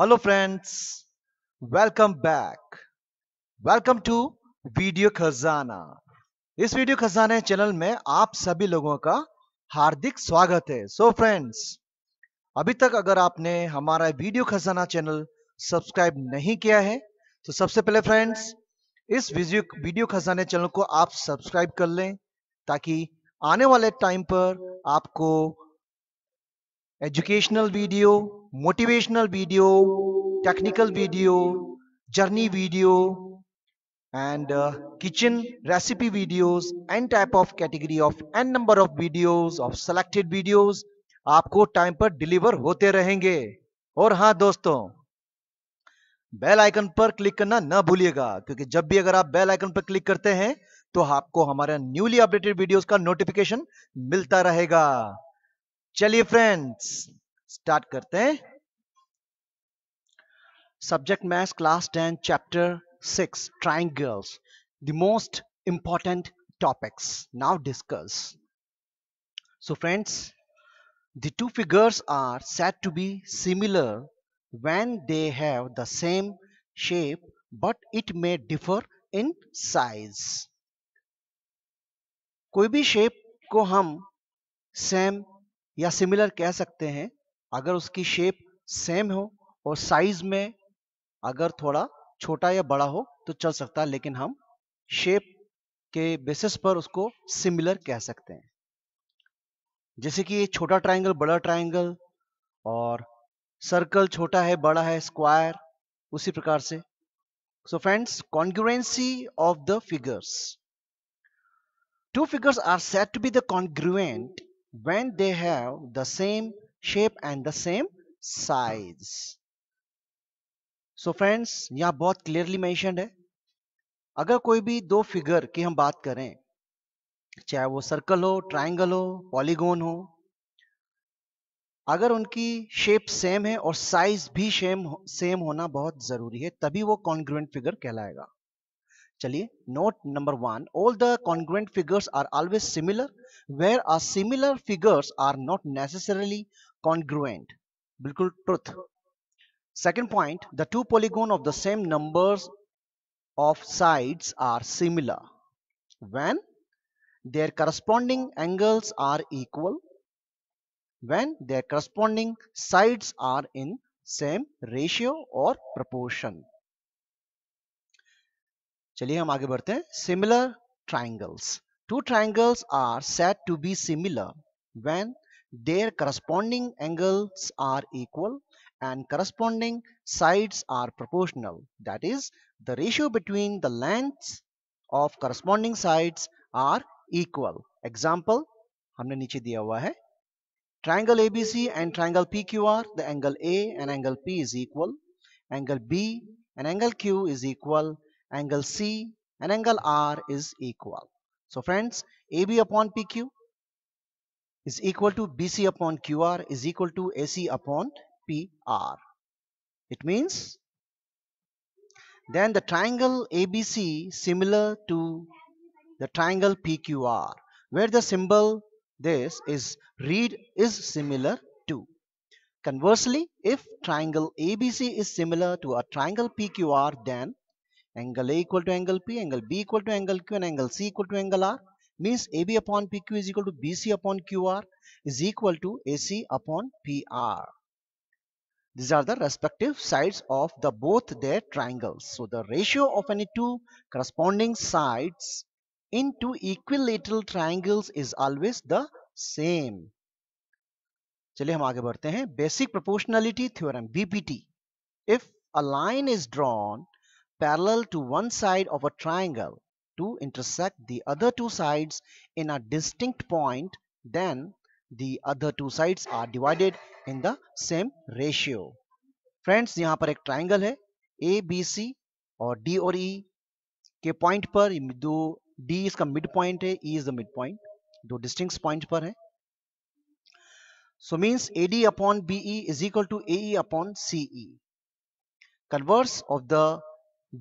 Hello friends welcome back welcome to video खजाना इस video खजाना चैनल में आप सभी लोगों का हार्दिक स्वागत है सो so फ्रेंड्स अभी तक अगर आपने हमारा वीडियो खजाना चैनल सब्सक्राइब नहीं किया है तो सबसे पहले फ्रेंड्स इस वीडियो वीडियो खजाने चैनल को आप सब्सक्राइब कर लें ताकि आने वाले टाइम पर आपको educational video motivational video technical video journey video and uh, kitchen recipe videos type type of category of n number of videos of selected videos आपको टाइम पर डिलीवर होते रहेंगे और हाँ दोस्तों बेल आइकन पर क्लिक करना ना भूलिएगा क्योंकि जब भी अगर आप बेल आइकन पर क्लिक करते हैं तो आपको हमारे न्यूली अपडेटेड वीडियोस का नोटिफिकेशन मिलता रहेगा चलिए फ्रेंड्स स्टार्ट करते हैं subject maths class ten chapter six triangles the most important topics now discuss so friends the two figures are set to be similar when they have the same shape but it may differ in size कोई भी shape को हम same या similar कह सकते हैं अगर उसकी शेप सेम हो और साइज में अगर थोड़ा छोटा या बड़ा हो तो चल सकता है लेकिन हम शेप के बेसिस पर उसको सिमिलर कह सकते हैं जैसे कि ये छोटा ट्रायंगल बड़ा ट्रायंगल और सर्कल छोटा है बड़ा है स्क्वायर उसी प्रकार से so friends congruency of the figures two figures are set to be the congruent when they have the same shape and the same size so friends यहाँ बहुत clearly mentioned hai अगर कोई भी दो फिगर की हम बात करें चाहे वो सर्कल हो ट्राइंगल हो पॉलीगोन हो अगर उनकी शेप सेम है और साइज भी सेम सेम होना बहुत जरूरी है तभी वो कॉन्ग्रुएंट फिगर कहलाएगा चलिए note number one all the congruent figures are always similar whereas similar figures are not necessarily congruent बिल्कुल truth second point the two polygon of the same numbers of sides are similar when their corresponding angles are equal when their corresponding sides are in same ratio or proportion चलिए हम आगे बढ़ते हैं similar triangles two triangles are set to be similar when their corresponding angles are equal and corresponding sides are proportional that is the ratio between the length of corresponding sides are equal example हमने नीचे दिया हुआ है triangle A B C and triangle P Q R the angle A and angle P is equal angle B and angle Q is equal angle C and angle R is equal. So friends, AB upon PQ is equal to BC upon QR is equal to AC upon PR. It means then the triangle ABC similar to the triangle PQR where the symbol this is read is similar to. Conversely, if triangle ABC is similar to a triangle PQR then angle A equal to angle P, angle B equal to angle Q and angle C equal to angle R means AB upon PQ is equal to BC upon QR is equal to AC upon PR. These are the respective sides of the both their triangles. So the ratio of any two corresponding sides in two equilateral triangles is always the same. चलिए हम आगे बढ़ते हैं basic proportionality theorem BPT if a line is drawn parallel to one side of a triangle to intersect the other two sides in a distinct point then the other two sides are divided in the same ratio friends yahan par ek triangle hai a b c aur d aur e point par do d is ka midpoint hai e is the midpoint do distinct point par hai so means ad upon be is equal to ae upon ce converse of the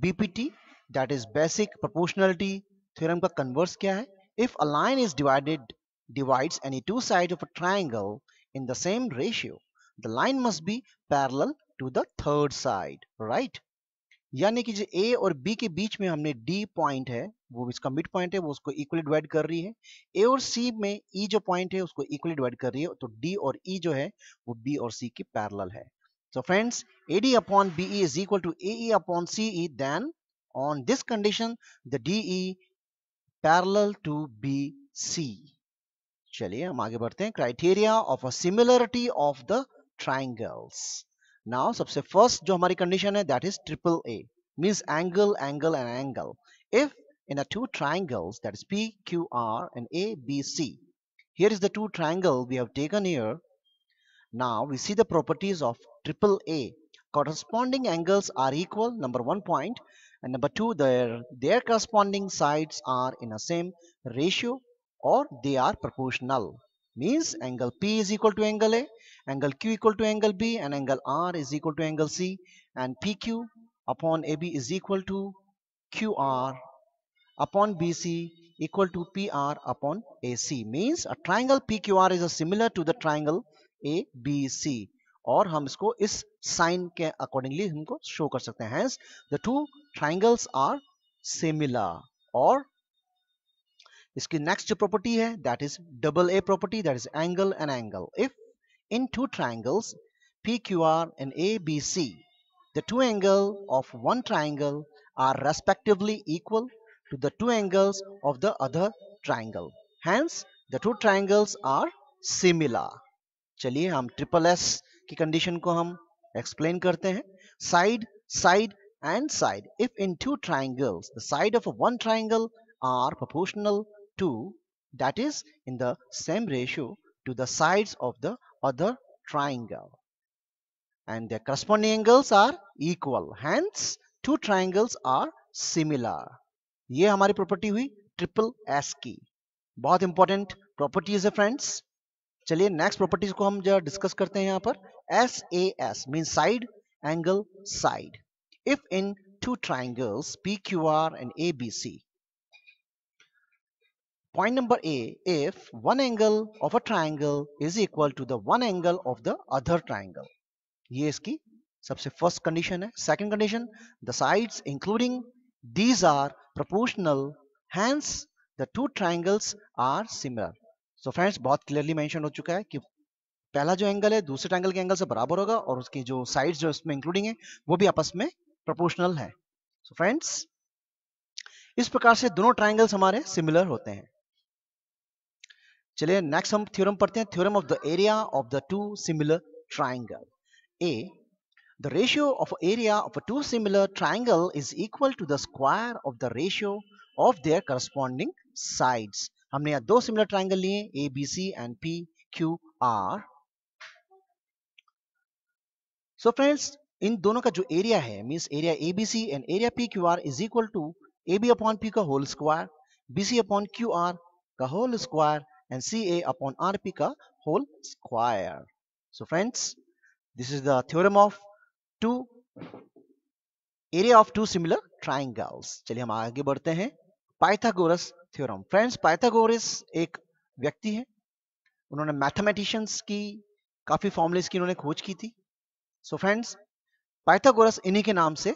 BPT that is basic proportionality theorem का converse क्या है if a line is divided divides any two sides of a triangle in the same ratio the line must be parallel to the third side right यानी कि जो ए और B के बीच में हमने डी पॉइंट है वो इसका मिड पॉइंट है वो उसको इक्वली डिवाइड कर रही है ए और सी में ई e जो पॉइंट है उसको इक्वली डिवाइड कर रही है तो डी और ई e जो है वो बी और सी के पैरल है So friends, AD upon BE is equal to AE upon CE then on this condition the DE parallel to BC. चलिए हम आगे बढ़ते हैं criteria of a similarity of the triangles now सबसे फर्स्ट जो हमारी कंडीशन है that is triple A means angle angle and angle if in the two triangles that is PQR and ABC. Here is the two triangle we have taken here now we see the properties of triple A. Corresponding angles are equal, number one point, and number two, their, their corresponding sides are in the same ratio or they are proportional. Means angle P is equal to angle A, angle Q equal to angle B, and angle R is equal to angle C, and PQ upon AB is equal to QR upon BC equal to PR upon AC means a triangle PQR is similar to the triangle A B C और हम इसको इस sign के accordingly हमको show कर सकते हैं to triangles are similar और इसकी नेक्स्ट जो प्रॉपर्टी है that is double A property that is angle and angle if in two triangles P Q R and A B C the two angle of one triangle are respectively equal to the two angles of the other triangle hence the two triangles are similar चलिए हम triple S की condition को हम explain करते हैं side side and side if in two triangles the side of one triangle are proportional to that is in the same ratio to the side of the other triangle and the corresponding angles are equal hence two triangles are similar ये हमारी property हुई triple S की बहुत important properties है friends चलिए next properties को हम जरा डिस्कस करते हैं यहाँ पर S A S mean side angle side if in two triangles P Q R and A B C point number a if one angle of a triangle is equal to the one angle of the other triangle ये इसकी सबसे first condition है second condition the side including these are proportional hence the two triangles are similar so friends बहुत clearly mention हो चुका है कि पहला जो एंगल है दूसरे ट्रैंगल के एंगल से बराबर होगा और उसकी जो साइड जो इसमें इंक्लूडिंग है वो भी आपस में प्रोपोर्शनल है सो so फ्रेंड्स इस प्रकार से दोनों ट्राइंगल्स हमारे सिमिलर होते हैं चलिए नेक्स्ट हम थ्योरम पढ़ते हैं theorem of the area of the two similar a the ratio of area of a two similar triangle is equal to the square of the ratio of their corresponding sides हमने यहां दो similar triangle लिए A B C and P Q R so friends इन दोनों का जो area है means area A B C and area P Q R is equal to A B upon P का whole square B C upon Q R का whole square and C A upon R P का whole square so friends this is the theorem of two area of two similar triangles चलिए हम आगे बढ़ते हैं Pythagoras theorem friends Pythagoras एक व्यक्ति है उन्होंने मैथमेटिशियंस की काफ़ी फॉर्मुलेस की उन्होंने खोज की थी सो फ्रेंड्स पाइथागोरस इन्हीं के नाम से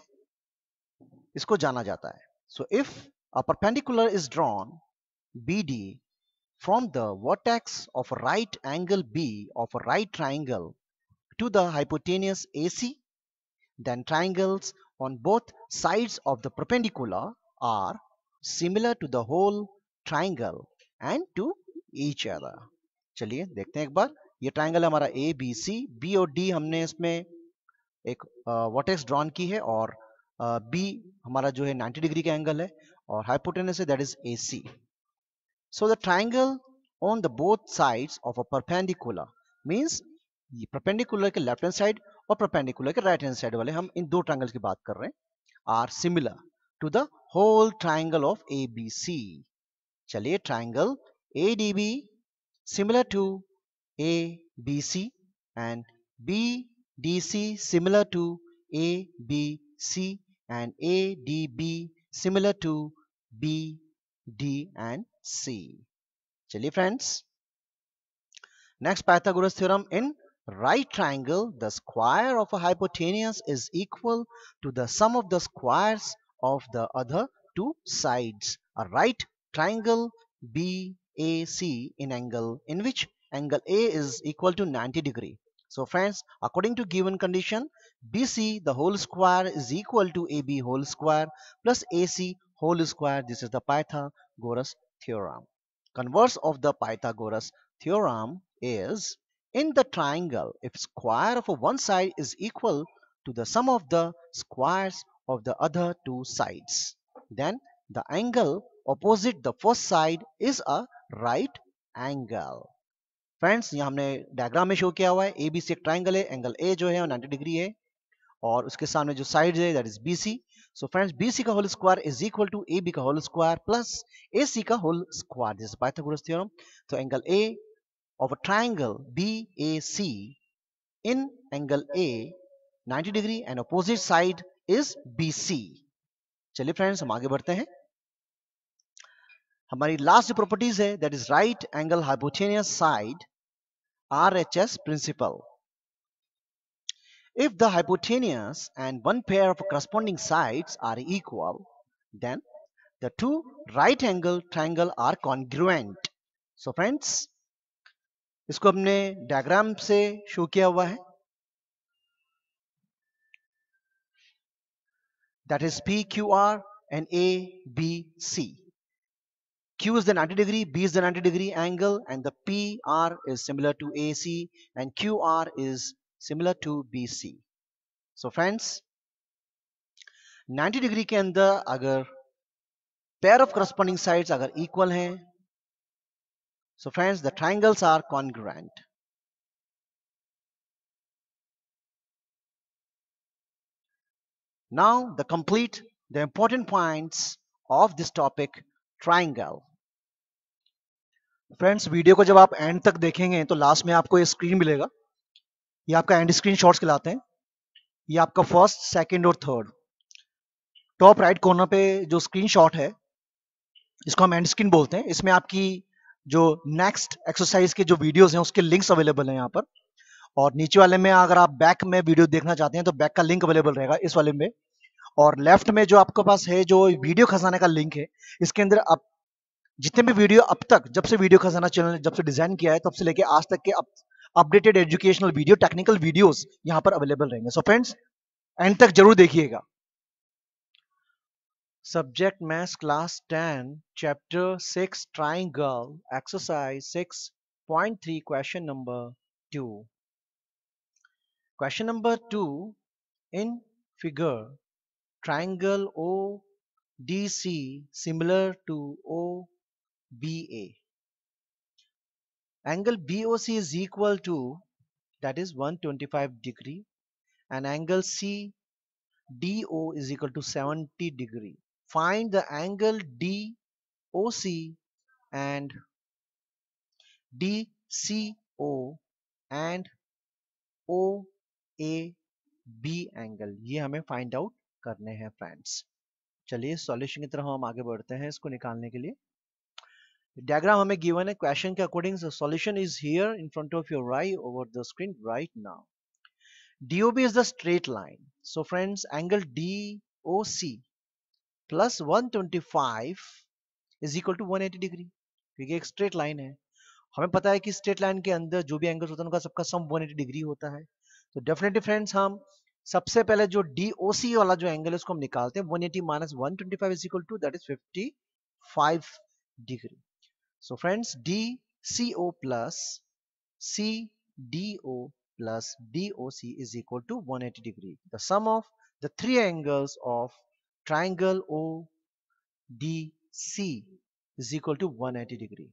इसको जाना जाता है so if a perpendicular is drawn B D from the vertex of right angle B of right triangle to the hypotenuse A C then triangles on both sides of the perpendicular are similar to the whole triangle and to each other. चलिए देखते हैं एक बार ये triangle हमारा A B C B और D हमने इसमें एक वॉटेक्स ड्रॉन की है और बी हमारा जो है 90 डिग्री का एंगल है और हाइपोटेनस है that is A C so the triangle on the both sides of a perpendicular means perpendicular के लेफ्ट हैंड साइड और परपेंडिकुलर के राइट हैंड साइड वाले हम इन दो ट्राइंगल की बात कर रहे हैं are similar to the whole triangle of ABC. चलिए triangle ADB similar to ABC and BDC similar to ABC and ADB similar to B, D and C. Chali friends. Next Pythagoras theorem in right triangle the square of a hypotenuse is equal to the sum of the squares of the other two sides. A right triangle BAC in angle in which angle A is equal to 90 degree. So friends, according to given condition, BC the whole square is equal to AB whole square plus AC whole square. This is the Pythagoras theorem. Converse of the Pythagoras theorem is in the triangle, if square of one side is equal to the sum of the squares of the other two sides. Then the angle opposite the first side is a right angle. Friends ये हमने diagram में show किया हुआ है ए B सी एक triangle है angle A जो है 90 डिग्री है और उसके सामने जो साइड है that is B C so friends B C का whole square is equal to A B का whole square plus A C का होल स्क्वायर जैसे पाइथागोरस थ्योरम तो angle A of a triangle B A C in angle A 90 degree and opposite side is C चलिए friends हम आगे बढ़ते हैं हमारी लास्ट प्रॉपर्टीज है that is right angle hypotenuse side RHS principle if the hypotenuse and one pair of corresponding sides are equal then the two right angle triangle are congruent so friends इसको हमने diagram से show किया हुआ है that is P, Q, R and ABC. Q is the 90 degree, B is the 90 degree angle and the P, R is similar to A, C and Q, R is similar to B, C. So friends, 90 degree ke andar agar pair of corresponding sides agar equal hain, so friends the triangles are congruent. Now the complete the important points of this topic triangle. Friends video को जब आप and तक देखेंगे तो last में आपको ये screen मिलेगा ये आपका एंड स्क्रीन शॉट्स कहलाते हैं ये आपका फर्स्ट सेकंड और थर्ड टॉप राइट कॉर्नर पे जो स्क्रीन शॉट है इसको हम एंड स्क्रीन बोलते हैं इसमें आपकी जो नेक्स्ट एक्सरसाइज के जो वीडियोस हैं उसके लिंक्स अवेलेबल हैं यहाँ पर और नीचे वाले में अगर आप बैक में वीडियो देखना चाहते हैं तो बैक का लिंक अवेलेबल रहेगा इस वाले में और लेफ्ट में जो आपके पास है जो वीडियो खजाने का लिंक है इसके अंदर आप जितने भी वीडियो अब तक जब से वीडियो खजाना चैनल जब से डिजाइन किया है तब से लेके आज तक के updated educational video technical videos यहाँ पर अवेलेबल रहेंगे सो फ्रेंड्स एंड तक जरूर देखिएगा subject maths class ten chapter six triangle exercise six point three question number two Question number 2. In figure, triangle ODC similar to OBA. Angle BOC is equal to that is 125 degree and angle CDO is equal to 70 degree. Find the angle DOC and DCO and O A B angle ये हमें find out करने हैं friends चलिए solution की तरह हम आगे बढ़ते हैं इसको निकालने के लिए डायग्राम हमें गिवन है क्वेश्चन के according solution is here in front of your right over the screen right now DOB is the straight line. So friends, angle DOC plus 125 is equal to 180 degree क्योंकि एक straight line है हमें पता है कि straight line के अंदर जो भी एंगल्स होते हैं उनका सबका सम 180 डिग्री होता है तो डेफिनेटली फ्रेंड्स हम सबसे पहले जो डी वाला जो एंगल है उसको हम निकालते हैं 180 eighty minus one twenty two that is fifty five degree so friends D C O plus C D O to DOC is equal to 180 degree. The sum of the three angles of triangle ODC is equal to 180 degree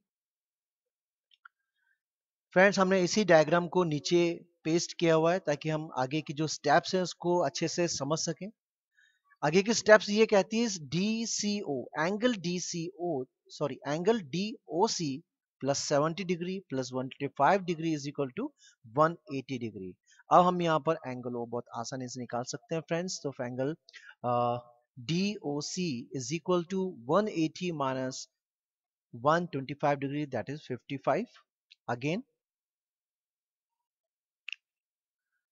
friends हमने इसी diagram को नीचे paste किया हुआ है ताकि हम आगे की जो स्टेप्स हैं उसको अच्छे से समझ सकें आगे की स्टेप्स ये कहती है D C O angle D C O sorry angle D O C plus seventy degree plus one five degree is equal to one eighty degree अब हम यहाँ पर एंगल ओ बहुत आसानी से निकाल सकते हैं फ्रेंड्स तो angle D O C is equal to one eighty minus one twenty five degree that is fifty five again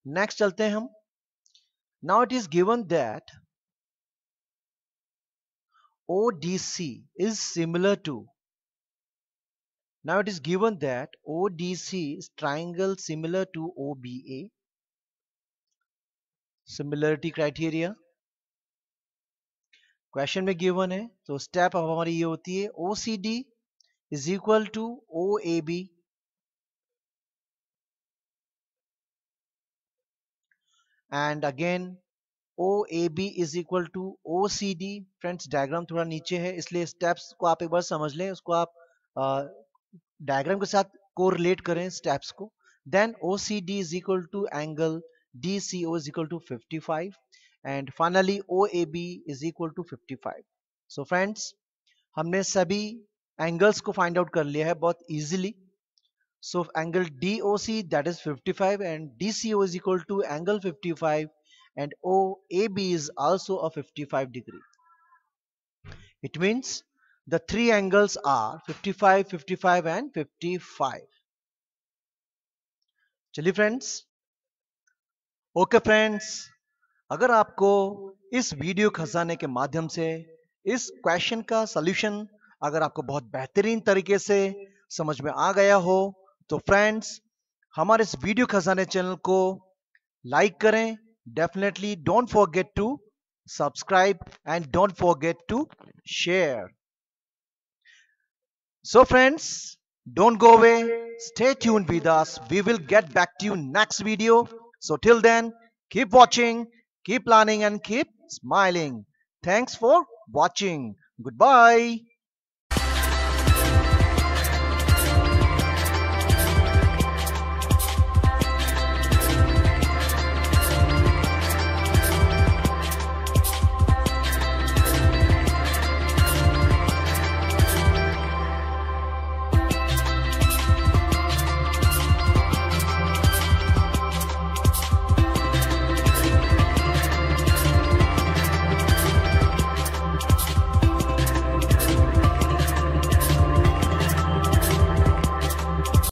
next चलते हैं हम now it is given that O D C is similar to now it is given that O D C is triangle similar to O B A similarity criteria question में given है तो step अब हमारी ये होती है O C D is equal to O A B and again O A B is equal to O C D friends diagram थोड़ा नीचे है इसलिए स्टेप्स को आप एक बार समझ लें उसको आप डायग्राम के साथ को रिलेट करें स्टेप्स को then O C D is equal to angle D C O is equal to fifty five and finally O A B is equal to fifty five so friends हमने सभी angles को find out कर लिया है बहुत easily So if angle DOC that is 55 and DCO is equal to angle 55 and OAB is also a 55 degree. It means the three angles are 55, 55 and 55. chali friends okay friends agar aapko is video khazane ke madhyam se is question ka solution agar aapko bahut behtareen tarike se समझ में आ गया हो तो friends हमारे इस video खजाने channel को like करें definitely don't forget to subscribe and don't forget to share so friends don't go away stay tune with us we will get back to you next video so till then keep watching keep learning and keep smiling thanks for watching good bye